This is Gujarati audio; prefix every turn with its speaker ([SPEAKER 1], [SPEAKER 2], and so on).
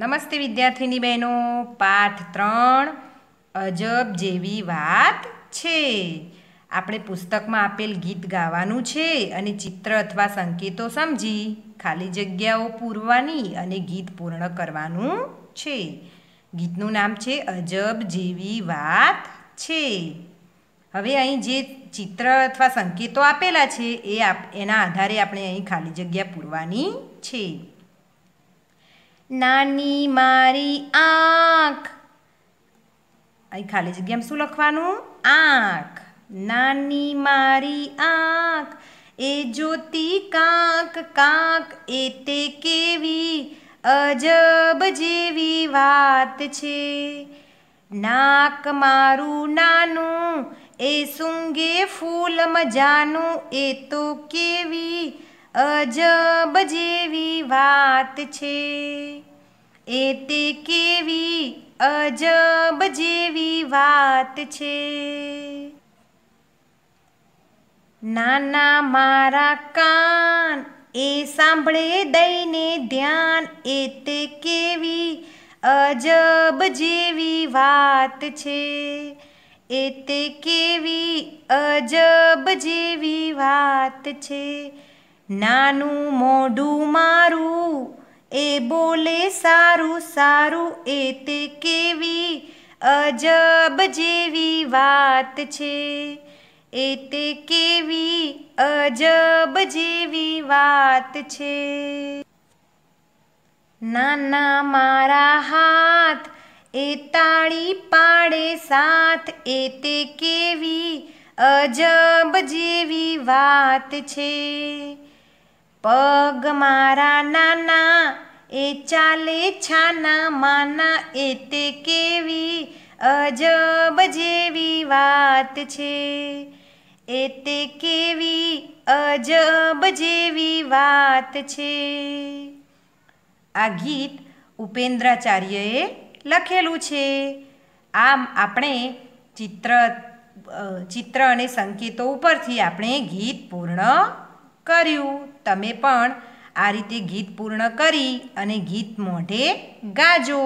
[SPEAKER 1] નમસ્તે વિદ્યાર્થીની બહેનો પાઠ ત્રણ અજબ જેવી વાત છે આપણે પુસ્તકમાં આપેલ ગીત ગાવાનું છે અને ચિત્ર અથવા સંકેતો સમજી ખાલી જગ્યાઓ પૂરવાની અને ગીત પૂર્ણ કરવાનું છે ગીતનું નામ છે અજબ જેવી વાત છે હવે અહીં જે ચિત્ર અથવા સંકેતો આપેલા છે એ આપ એના આધારે આપણે અહીં ખાલી જગ્યા પૂરવાની છે નાની મારી આંખ અહીં ખાલી જગ્યામાં શું લખવાનું આંખ નાની મારી આંખ એ જોતી કાંક કાંક એ તે કેવી અજબ જેવી વાત છે નાક મારું નાનું એ સુંગે ફૂલ મજાનું એ તો કેવી અજબ જેવી વાત છે એ તે કેવી અજબ જેવી વાત છે નાના મારા કાન એ સાંભળે દઈને ધ્યાન એ તે કેવી અજબ જેવી વાત છે એ તે કેવી અજબ જેવી વાત છે નાનું મોઢું મારું એ બોલે સારું સારું એ તે કેવી અજબ જેવી વાત છે એ તે કેવી અજબ જેવી વાત છે નાના મારા હાથ એ તાળી પાડે સાથ એ તે કેવી અજબ જેવી વાત છે પગ મારા નાના એ ચાલે છાના માના એ તે કેવી અજબ જેવી વાત છે એ તે કેવી અજબ જેવી વાત છે આ ગીત ઉપેન્દ્રાચાર્યએ લખેલું છે આમ આપણે ચિત્ર ચિત્ર અને સંકેતો ઉપરથી આપણે ગીત પૂર્ણ કર્યું તમે પણ આ રીતે ગીત પૂર્ણ કરી અને ગીત મોઢે ગાજો